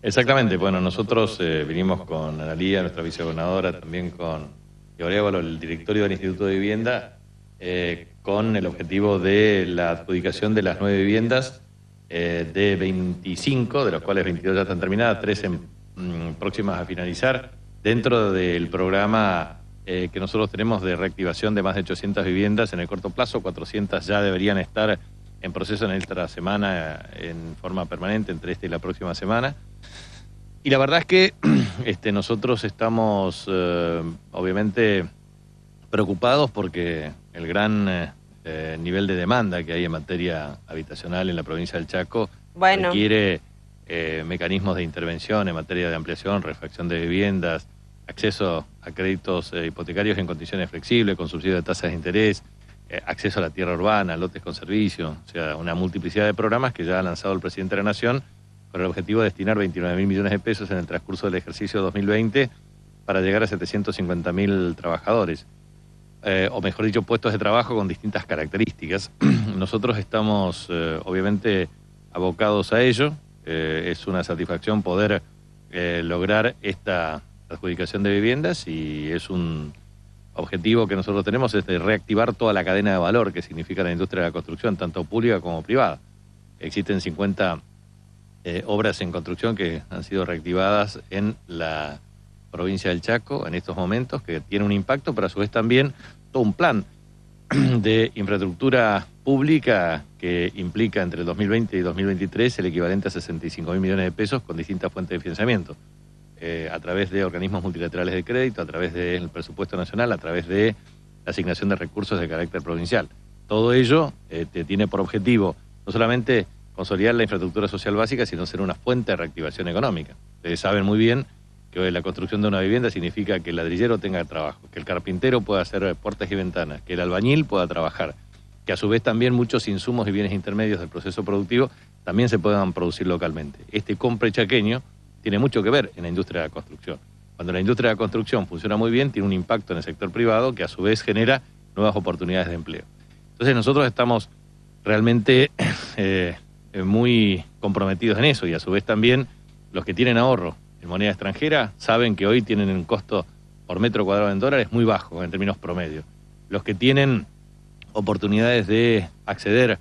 Exactamente, bueno, nosotros eh, vinimos con Analía, nuestra vicegobernadora, también con Orevalo, el directorio del Instituto de Vivienda, eh, con el objetivo de la adjudicación de las nueve viviendas, eh, de 25, de las cuales 22 ya están terminadas, tres en, mm, próximas a finalizar, dentro del programa que nosotros tenemos de reactivación de más de 800 viviendas en el corto plazo, 400 ya deberían estar en proceso en esta semana en forma permanente, entre esta y la próxima semana. Y la verdad es que este, nosotros estamos eh, obviamente preocupados porque el gran eh, eh, nivel de demanda que hay en materia habitacional en la provincia del Chaco requiere mecanismos de intervención en materia de ampliación, refacción de viviendas, acceso a créditos hipotecarios en condiciones flexibles, con subsidio de tasas de interés, acceso a la tierra urbana, lotes con servicio, o sea, una multiplicidad de programas que ya ha lanzado el presidente de la Nación con el objetivo de destinar 29 mil millones de pesos en el transcurso del ejercicio 2020 para llegar a 750.000 trabajadores, eh, o mejor dicho, puestos de trabajo con distintas características. Nosotros estamos eh, obviamente abocados a ello, eh, es una satisfacción poder lograr esta adjudicación de viviendas y es un objetivo que nosotros tenemos es de reactivar toda la cadena de valor que significa la industria de la construcción, tanto pública como privada. Existen 50 eh, obras en construcción que han sido reactivadas en la provincia del Chaco en estos momentos, que tiene un impacto, pero a su vez también todo un plan de infraestructura pública que implica entre el 2020 y 2023 el equivalente a 65 mil millones de pesos con distintas fuentes de financiamiento, eh, a través de organismos multilaterales de crédito, a través del presupuesto nacional, a través de la asignación de recursos de carácter provincial. Todo ello eh, tiene por objetivo no solamente consolidar la infraestructura social básica, sino ser una fuente de reactivación económica. Ustedes saben muy bien que la construcción de una vivienda significa que el ladrillero tenga trabajo, que el carpintero pueda hacer puertas y ventanas, que el albañil pueda trabajar, que a su vez también muchos insumos y bienes intermedios del proceso productivo también se puedan producir localmente. Este compre chaqueño tiene mucho que ver en la industria de la construcción. Cuando la industria de la construcción funciona muy bien, tiene un impacto en el sector privado que a su vez genera nuevas oportunidades de empleo. Entonces nosotros estamos realmente eh, eh, muy comprometidos en eso y a su vez también los que tienen ahorro en moneda extranjera saben que hoy tienen un costo por metro cuadrado en dólares muy bajo en términos promedio. Los que tienen oportunidades de acceder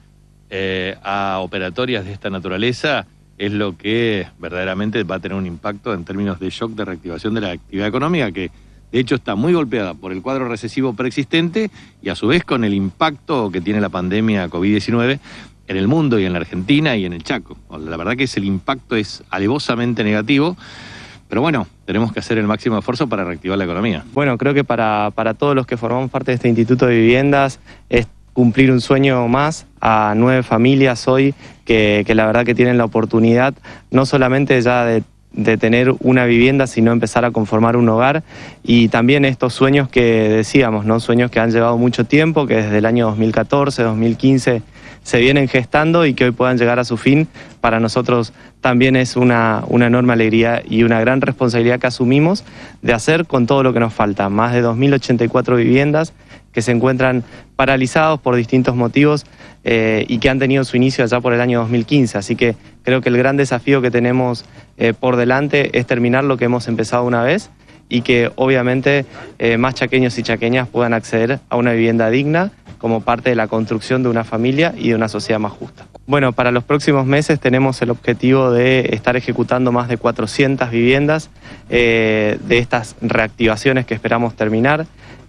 eh, a operatorias de esta naturaleza es lo que verdaderamente va a tener un impacto en términos de shock de reactivación de la actividad económica, que de hecho está muy golpeada por el cuadro recesivo preexistente y a su vez con el impacto que tiene la pandemia COVID-19 en el mundo y en la Argentina y en el Chaco. La verdad que es, el impacto es alevosamente negativo. Pero bueno, tenemos que hacer el máximo esfuerzo para reactivar la economía. Bueno, creo que para, todos los que formamos parte de este Instituto de Viviendas es cumplir un sueño más a nueve familias hoy que, la verdad que tienen la oportunidad no solamente ya de de tener una vivienda, sino empezar a conformar un hogar. Y también estos sueños que decíamos, ¿no? Sueños que han llevado mucho tiempo, que desde el año 2014, 2015 se vienen gestando y que hoy puedan llegar a su fin, para nosotros también es una, una enorme alegría y una gran responsabilidad que asumimos de hacer con todo lo que nos falta. Más de 2.084 viviendas que se encuentran paralizados por distintos motivos eh, y que han tenido su inicio allá por el año 2015. Así que creo que el gran desafío que tenemos eh, por delante es terminar lo que hemos empezado una vez y que obviamente eh, más chaqueños y chaqueñas puedan acceder a una vivienda digna como parte de la construcción de una familia y de una sociedad más justa. Bueno, para los próximos meses tenemos el objetivo de estar ejecutando más de 400 viviendas eh, de estas reactivaciones que esperamos terminar.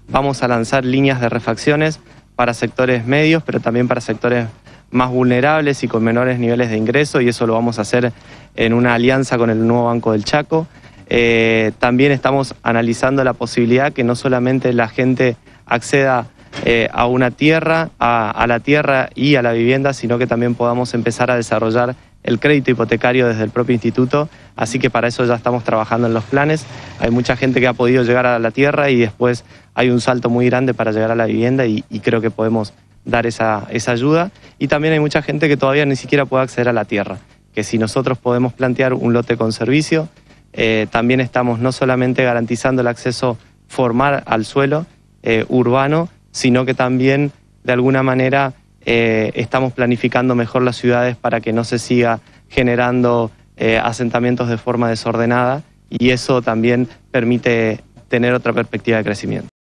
Vamos a lanzar líneas de refacciones para sectores medios, pero también para sectores más vulnerables y con menores niveles de ingreso, y eso lo vamos a hacer en una alianza con el nuevo Banco del Chaco. Eh, también estamos analizando la posibilidad que no solamente la gente acceda eh, a una tierra, a, la tierra y a la vivienda, sino que también podamos empezar a desarrollar el crédito hipotecario desde el propio instituto, así que para eso ya estamos trabajando en los planes. Hay mucha gente que ha podido llegar a la tierra y después hay un salto muy grande para llegar a la vivienda y, creo que podemos dar esa, ayuda. Y también hay mucha gente que todavía ni siquiera puede acceder a la tierra, que si nosotros podemos plantear un lote con servicio, eh, también estamos no solamente garantizando el acceso formal al suelo eh, urbano, sino que también de alguna manera eh, estamos planificando mejor las ciudades para que no se siga generando eh, asentamientos de forma desordenada y eso también permite tener otra perspectiva de crecimiento.